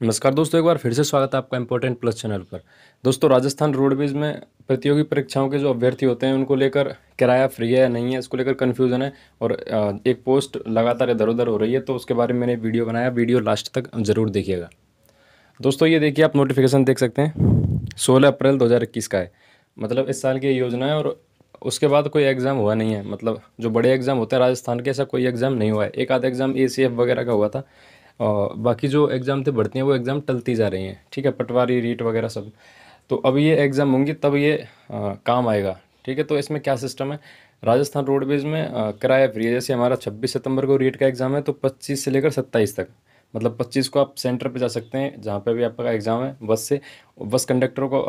नमस्कार दोस्तों एक बार फिर से स्वागत है आपका इम्पोर्टेंट प्लस चैनल पर दोस्तों राजस्थान रोडवेज में प्रतियोगी परीक्षाओं के जो अभ्यर्थी होते हैं उनको लेकर किराया फ्री है या नहीं है इसको लेकर कन्फ्यूजन है और एक पोस्ट लगातार इधर उधर हो रही है तो उसके बारे में मैंने वीडियो बनाया वीडियो लास्ट तक ज़रूर देखिएगा दोस्तों ये देखिए आप नोटिफिकेशन देख सकते हैं सोलह अप्रैल दो का है मतलब इस साल की योजना है और उसके बाद कोई एग्ज़ाम हुआ नहीं है मतलब जो बड़े एग्ज़ाम होते हैं राजस्थान के ऐसा कोई एग्ज़ाम नहीं हुआ है एक आधा एग्ज़ाम ए वगैरह का हुआ था और बाकी जो एग्ज़ाम थे बढ़ती हैं वो एग्ज़ाम टलती जा रही हैं ठीक है पटवारी रीट वगैरह सब तो अब ये एग्ज़ाम होंगी तब ये आ, काम आएगा ठीक है तो इसमें क्या सिस्टम है राजस्थान रोडवेज में किराया फ्री है जैसे हमारा छब्बीस सितंबर को रीट का एग्ज़ाम है तो पच्चीस से लेकर सत्ताईस तक मतलब 25 को आप सेंटर पे जा सकते हैं जहाँ पे भी आपका एग्ज़ाम है बस से बस कंडक्टर को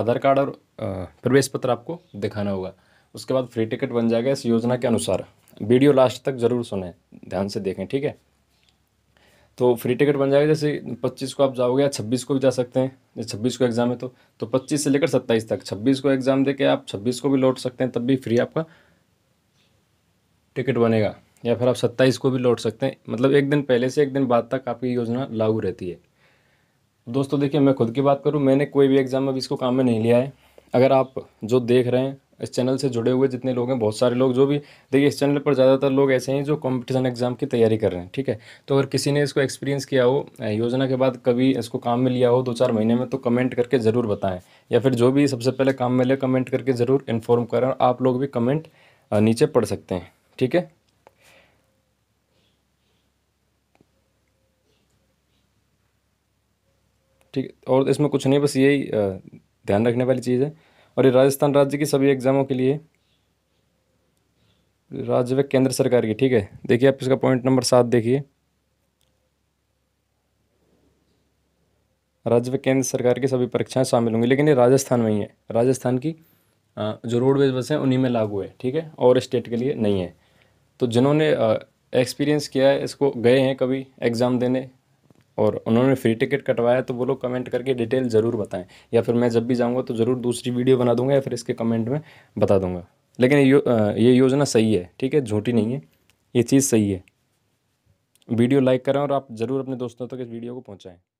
आधार कार्ड और प्रवेश पत्र आपको दिखाना होगा उसके बाद फ्री टिकट बन जाएगा इस योजना के अनुसार वीडियो लास्ट तक ज़रूर सुने ध्यान से देखें ठीक है तो फ्री टिकट बन जाएगा जैसे पच्चीस को आप जाओगे या छब्बीस को भी जा सकते हैं जैसे छब्बीस को एग्ज़ाम है तो तो पच्चीस से लेकर सत्ताईस तक छब्बीस को एग्ज़ाम दे के आप छब्बीस को भी लौट सकते हैं तब भी फ्री आपका टिकट बनेगा या फिर आप सत्ताईस को भी लौट सकते हैं मतलब एक दिन पहले से एक दिन बाद तक आपकी योजना लागू रहती है दोस्तों देखिए मैं खुद की बात करूँ मैंने कोई भी एग्ज़ाम अभी इसको काम में नहीं लिया है अगर आप जो देख रहे हैं इस चैनल से जुड़े हुए जितने लोग हैं बहुत सारे लोग जो भी देखिए इस चैनल पर ज़्यादातर लोग ऐसे हैं जो कॉम्पिटिशन एग्जाम की तैयारी कर रहे हैं ठीक है तो अगर किसी ने इसको एक्सपीरियंस किया हो योजना के बाद कभी इसको काम में लिया हो दो चार महीने में तो कमेंट करके ज़रूर बताएँ या फिर जो भी सबसे पहले काम में ले कमेंट करके ज़रूर इन्फॉर्म करें और आप लोग भी कमेंट नीचे पढ़ सकते हैं ठीक है ठीक और इसमें कुछ नहीं बस यही ध्यान रखने वाली चीज़ है और ये राजस्थान राज्य की सभी एग्ज़ामों के लिए राज्य व केंद्र सरकार की ठीक है देखिए आप इसका पॉइंट नंबर सात देखिए राज्य व केंद्र सरकार की सभी परीक्षाएं शामिल होंगी लेकिन ये राजस्थान में ही है राजस्थान की जो रोडवेज बसें उन्हीं में लागू है ठीक है और स्टेट के लिए नहीं है तो जिन्होंने एक्सपीरियंस किया है इसको गए हैं कभी एग्ज़ाम देने और उन्होंने फ्री टिकट कटवाया तो वो लोग कमेंट करके डिटेल ज़रूर बताएं या फिर मैं जब भी जाऊँगा तो ज़रूर दूसरी वीडियो बना दूँगा या फिर इसके कमेंट में बता दूंगा लेकिन यो, ये योजना सही है ठीक है झूठी नहीं है ये चीज़ सही है वीडियो लाइक करें और आप ज़रूर अपने दोस्तों तक तो इस वीडियो को पहुँचाएँ